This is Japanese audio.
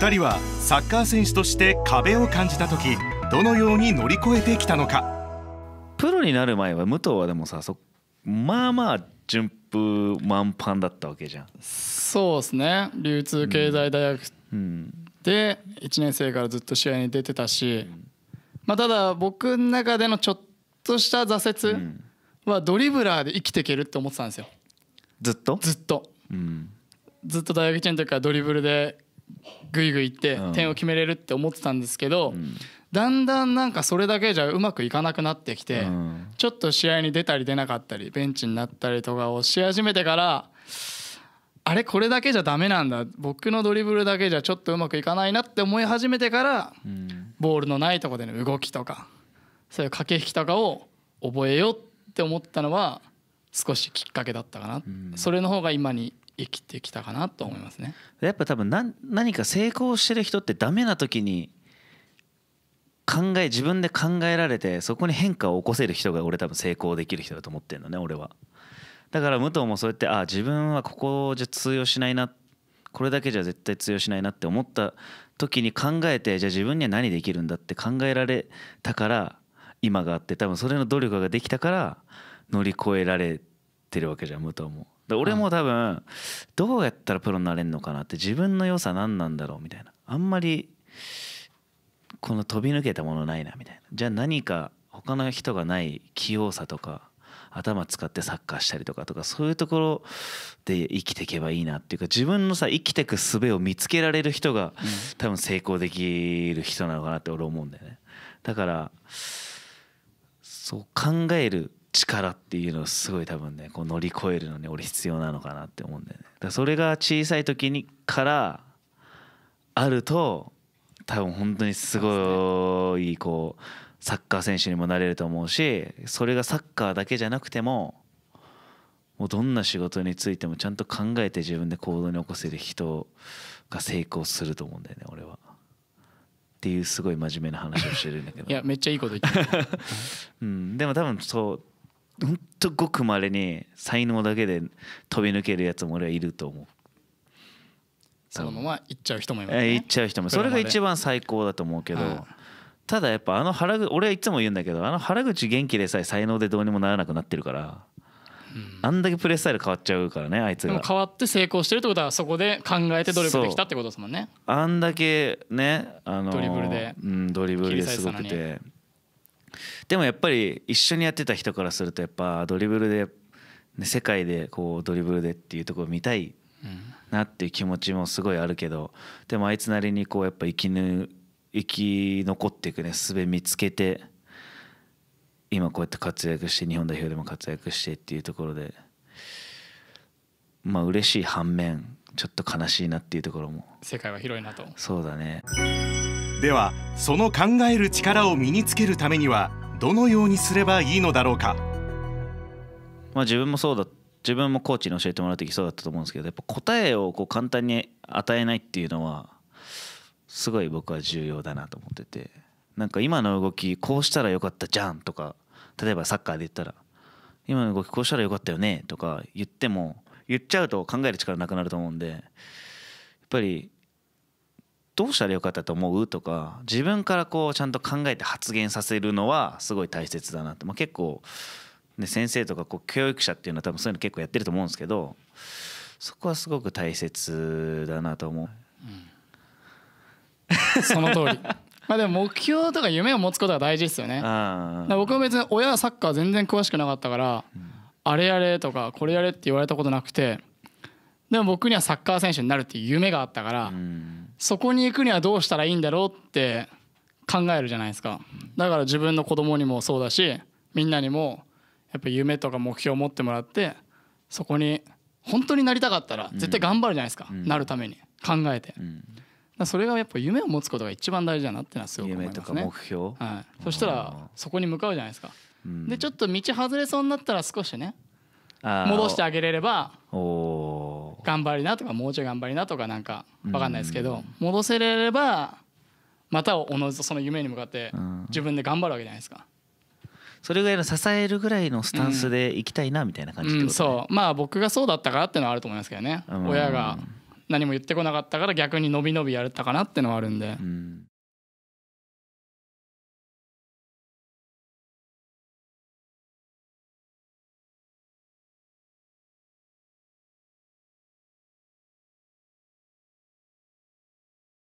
2人はサッカー選手として壁を感じた時どのように乗り越えてきたのかプロになる前は武藤はでもさそまあまあ順風満帆だったわけじゃんそうですね流通経済大学で1年生からずっと試合に出てたし、まあ、ただ僕の中でのちょっとした挫折はドリブラーで生きていけるって思ってたんですよずっとずっと、うん、ずっと大学1年の時からドリブルでぐいぐいって、点を決めれるって思ってたんですけど、だんだんなんかそれだけじゃうまくいかなくなってきて、ちょっと試合に出たり出なかったりベンチになったりとかをし始めてからあれこれだけじゃダメなんだ僕のドリブルだけじゃちょっとうまくいかないなって思い始めてから、ボールのないとこでの動きとかそういう駆け引きとかを覚えようって思ったのは少しきっかけだったかな、それの方が今に生きてきたかなと思いますね。やっぱ多分何何か成功してる人ってダメな時に考え自分で考えられてそこに変化を起こせる人が俺多分成功できる人だと思ってるのね俺は。だから武藤もそうやってあ自分はここじゃ通用しないなこれだけじゃ絶対通用しないなって思った時に考えてじゃあ自分には何できるんだって考えられたから今があって多分それの努力ができたから乗り越えられてるわけじゃん武藤も。俺も多分どうやったらプロになれるのかなって自分の良さ何なんだろうみたいなあんまりこの飛び抜けたものないなみたいなじゃあ何か他の人がない器用さとか頭使ってサッカーしたりとかとかそういうところで生きていけばいいなっていうか自分のさ生きてく術を見つけられる人が多分成功できる人なのかなって俺思うんだよねだからそう考える力っていうのをすごい多分ねこう乗り越えるのに俺必要なのかなって思うんだよねだそれが小さい時にからあると多分本当にすごいこうサッカー選手にもなれると思うしそれがサッカーだけじゃなくてももうどんな仕事についてもちゃんと考えて自分で行動に起こせる人が成功すると思うんだよね俺は。っていうすごい真面目な話をしてるんだけどいやめっちゃいいこと言ってる、うん、でも多分そう本当ごくまれに才能だけで飛び抜けるやつも俺はいると思うそのまま行っちゃう人もいますね行っちゃう人もそれが一番最高だと思うけど、ただやっぱあの原口俺はいつも言うんだけどあの原口元気でさえ才能でどうにもならなくなってるから、あんだけプレースタイル変わっちゃうからねあいつが変わって成功してるってことはそこで考えて努力できたってことですもんねあんだけねあのドリブルで、うん、ドリブルですごくて。でもやっぱり一緒にやってた人からするとやっぱドリブルで、世界でこうドリブルでっていうところを見たいなっていう気持ちもすごいあるけどでもあいつなりにこうやっぱ生きぬ生き残っていくね術見つけて今こうやって活躍して日本代表でも活躍してっていうところでまあ嬉しい反面ちょっと悲しいなっていうところも世界は広いなとそうだねではその考える力を身につけるためにはどのようにすればいいのだろうか、まあ、自分もそうだ自分もコーチに教えてもらう時そうだったと思うんですけどやっぱ答えをこう簡単に与えないっていうのはすごい僕は重要だなと思っててなんか今の動きこうしたらよかったじゃんとか例えばサッカーで言ったら今の動きこうしたらよかったよねとか言っても言っちゃうと考える力なくなると思うんでやっぱりどうしたらよかったと思うとか自分からこうちゃんと考えて発言させるのはすごい大切だなって、まあ、結構、ね、先生とかこう教育者っていうのは多分そういうの結構やってると思うんですけどそこはすごく大切だなと思う。うん、その通り まあでも目標とか夢を持つことが大事ですよね。僕は別に親はサッカー全然詳しくなかったから、うん、あれやれとかこれやれって言われたことなくてでも僕にはサッカー選手になるっていう夢があったから。うんそこに行くにはどうしたらいいんだろうって考えるじゃないですかだから自分の子供にもそうだしみんなにもやっぱ夢とか目標を持ってもらってそこに本当になりたかったら絶対頑張るじゃないですか、うん、なるために考えて、うん、それがやっぱ夢を持つことが一番大事だなってのはすごく思いますね夢とか目標、はい、そしたらそこに向かうじゃないですか、うん、でちょっと道外れそうになったら少しね戻してあげれればおお頑張りなとかもうちょい頑張りなとかなんか分かんないですけど戻せれればまたおのずとその夢に向かって自分で頑張るわけじゃないですか。それぐらいの支えるぐらいのスタンスでいきたいなみたいな感じ、ねうんうん、そうまあ僕がそうだったからっていうのはあると思いますけどね、親が何も言ってこなかったから逆に伸び伸びやれたかなっていうのはあるんで、うん、